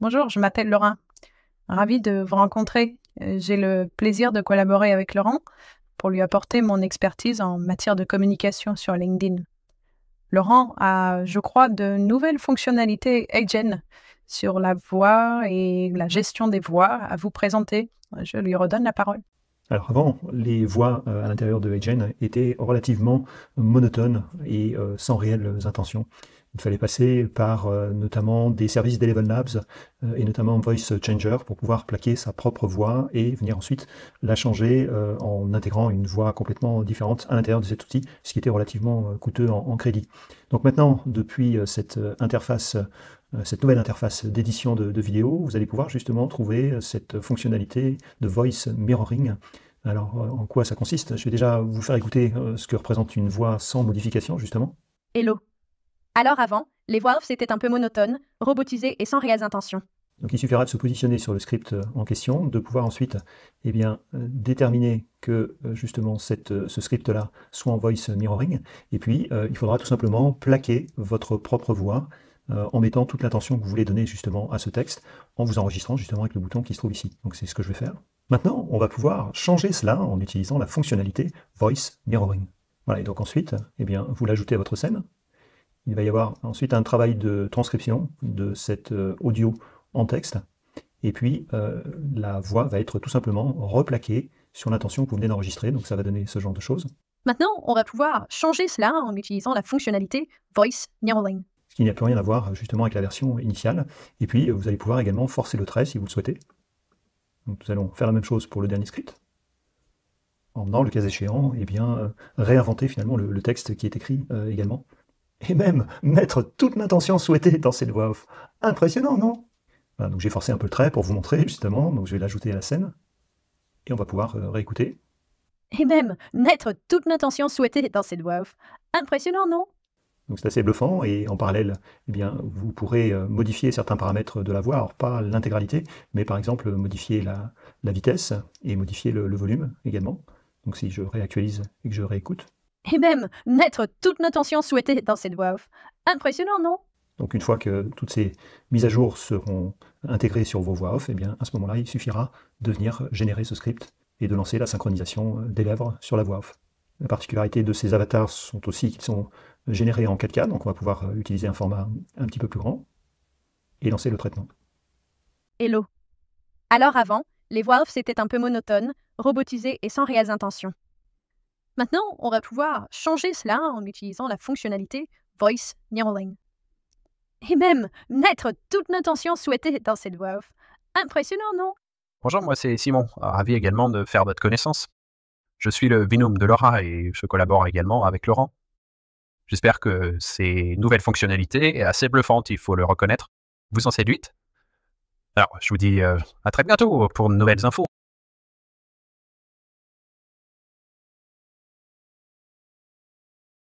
Bonjour, je m'appelle Laurent. Ravi de vous rencontrer. Euh, j'ai le plaisir de collaborer avec Laurent pour lui apporter mon expertise en matière de communication sur LinkedIn. Laurent a, je crois, de nouvelles fonctionnalités Agen sur la voix et la gestion des voix à vous présenter. Je lui redonne la parole. Alors avant, les voix euh, à l'intérieur de Agen étaient relativement monotones et euh, sans réelles intentions. Il fallait passer par euh, notamment des services d'Eleven Labs et notamment Voice Changer pour pouvoir plaquer sa propre voix et venir ensuite la changer en intégrant une voix complètement différente à l'intérieur de cet outil, ce qui était relativement coûteux en, crédit. Donc maintenant, depuis cette interface euh, cette nouvelle interface d'édition de, vidéo, vidéos, vous allez pouvoir justement trouver euh, cette fonctionnalité de voice mirroring. Alors, euh, en quoi ça consiste Je vais déjà vous faire écouter ce que représente une voix sans modification, justement. Hello. Alors avant, les voix off c'était un peu monotone, robotisé et sans réelles intentions. Donc il suffira de se positionner sur le script en question, de pouvoir ensuite eh bien, déterminer que justement ce script-là soit en voice mirroring, et puis il faudra tout simplement plaquer votre propre voix euh, en mettant toute l'attention que vous voulez donner justement à ce texte, en vous enregistrant justement avec le bouton qui se trouve ici. Donc c'est ce que je vais faire. Maintenant, on va pouvoir changer cela en utilisant la fonctionnalité Voice Mirroring. Voilà, et donc ensuite, eh bien, vous l'ajoutez à votre scène. Il va y avoir ensuite un travail de transcription de cet euh, audio en texte. Et puis, euh, la voix va être tout simplement replaquée sur l'intention que vous venez d'enregistrer. Donc, ça va donner ce genre de choses. Maintenant, on va pouvoir changer cela en utilisant la fonctionnalité Voice Mirroring qui n'a plus rien à voir justement avec la version initiale. Et puis vous allez pouvoir également forcer le trait si vous le souhaitez. nous allons faire la même chose pour le dernier script, en venant le cas échéant, eh bien euh, réinventer finalement le, texte qui est écrit euh, également. Et même mettre toute l'intention souhaitée dans cette voix off. Impressionnant, non Donc j'ai forcé un peu le trait pour vous montrer justement, donc je vais l'ajouter à la scène, et on va pouvoir euh, réécouter. Et même mettre toute l'intention souhaitée dans cette voix off. Impressionnant, non donc c'est assez bluffant et en parallèle, eh bien, vous pourrez euh, modifier certains paramètres de la voix, alors pas l'intégralité, mais par exemple modifier la, vitesse et modifier le, volume également. Donc si je réactualise et que je réécoute. Et même mettre toute notre souhaitée dans cette voix off. Impressionnant, non Donc une fois que toutes ces mises à jour seront intégrées sur vos voix off, eh bien, à ce moment-là, il suffira de venir générer ce script et de lancer la synchronisation des lèvres sur la voix off. La particularité de ces avatars sont aussi qu'ils sont généré en 4K, donc on va pouvoir euh, utiliser un format un petit peu plus grand, et lancer le traitement. Hello. Alors avant, les voix off c'était un peu monotone, robotisé et sans réelles intentions. Maintenant, on va pouvoir changer cela en utilisant la fonctionnalité Voice Neuraling. Et même mettre toute l'intention souhaitée dans cette voix Impressionnant, non Bonjour, moi c'est Simon, ravi également de faire votre connaissance. Je suis le binôme de Laura et je collabore également avec Laurent. J'espère que ces nouvelles fonctionnalités, assez bluffantes, il faut le reconnaître, vous en séduite. Alors, je vous dis euh, à très bientôt pour de nouvelles infos.